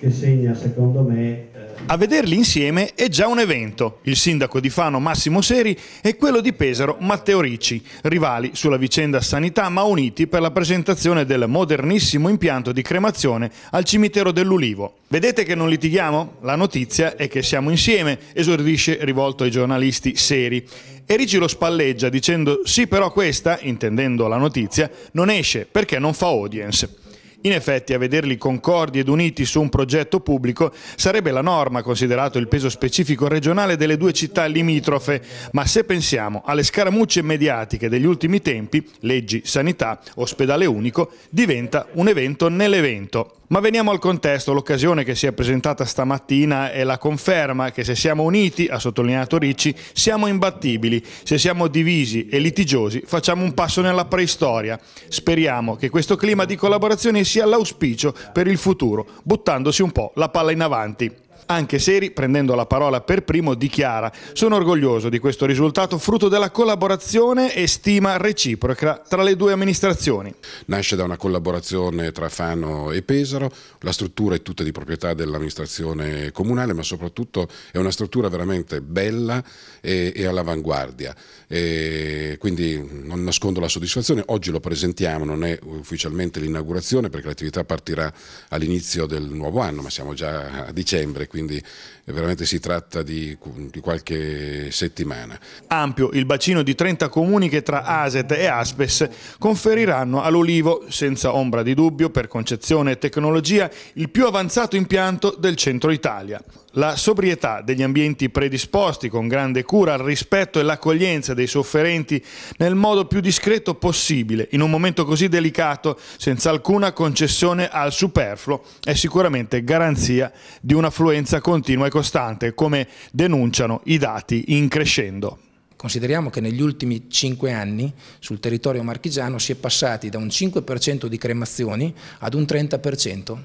che segna secondo me eh, a vederli insieme è già un evento. Il sindaco di Fano Massimo Seri e quello di Pesaro Matteo Ricci, rivali sulla vicenda sanità ma uniti per la presentazione del modernissimo impianto di cremazione al cimitero dell'Ulivo. Vedete che non litighiamo? La notizia è che siamo insieme, esordisce rivolto ai giornalisti Seri. E Ricci lo spalleggia dicendo sì però questa, intendendo la notizia, non esce perché non fa audience. In effetti a vederli concordi ed uniti su un progetto pubblico sarebbe la norma considerato il peso specifico regionale delle due città limitrofe, ma se pensiamo alle scaramucce mediatiche degli ultimi tempi, leggi sanità, ospedale unico, diventa un evento nell'evento. Ma veniamo al contesto, l'occasione che si è presentata stamattina è la conferma che se siamo uniti, ha sottolineato Ricci, siamo imbattibili, se siamo divisi e litigiosi facciamo un passo nella preistoria. Speriamo che questo clima di collaborazione sia l'auspicio per il futuro, buttandosi un po' la palla in avanti. Anche Seri, prendendo la parola per primo, dichiara «Sono orgoglioso di questo risultato frutto della collaborazione e stima reciproca tra le due amministrazioni». Nasce da una collaborazione tra Fano e Pesaro, la struttura è tutta di proprietà dell'amministrazione comunale, ma soprattutto è una struttura veramente bella e, e all'avanguardia. quindi non nascondo la soddisfazione, oggi lo presentiamo, non è ufficialmente l'inaugurazione perché l'attività partirà all'inizio del nuovo anno, ma siamo già a dicembre, quindi veramente si tratta di, di qualche settimana. Ampio il bacino di 30 comuni che tra ASET e Aspes conferiranno all'Olivo, senza ombra di dubbio, per concezione e tecnologia, il più avanzato impianto del centro Italia. La sobrietà degli ambienti predisposti con grande cura al rispetto e l'accoglienza dei sofferenti nel modo più discreto possibile, in un momento così delicato, senza alcuna concessione al superfluo, è sicuramente garanzia di un'affluenza violenza continua e costante, come denunciano i dati in crescendo. Consideriamo che negli ultimi cinque anni sul territorio marchigiano si è passati da un 5% di cremazioni ad un 30%.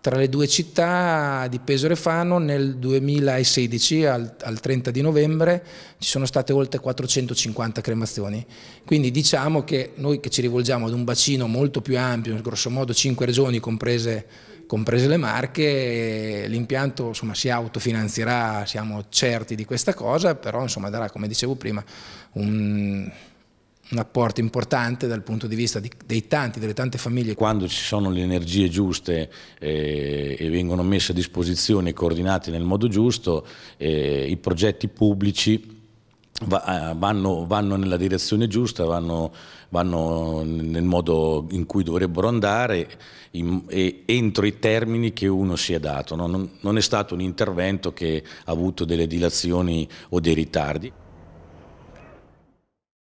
Tra le due città di Pesaro e Fano nel 2016 al, al 30 di novembre ci sono state oltre 450 cremazioni. Quindi diciamo che noi che ci rivolgiamo ad un bacino molto più ampio, grosso modo 5 regioni comprese comprese le marche, l'impianto insomma, si autofinanzierà, siamo certi di questa cosa, però insomma, darà, come dicevo prima, un, un apporto importante dal punto di vista di, dei tanti, delle tante famiglie. Quando ci sono le energie giuste eh, e vengono messe a disposizione e coordinate nel modo giusto, eh, i progetti pubblici eh, vanno, vanno, nella direzione giusta, vanno, vanno, nel modo in cui dovrebbero andare in, e entro i termini che uno si è dato. No? Non, non è stato un intervento che ha avuto delle dilazioni o dei ritardi.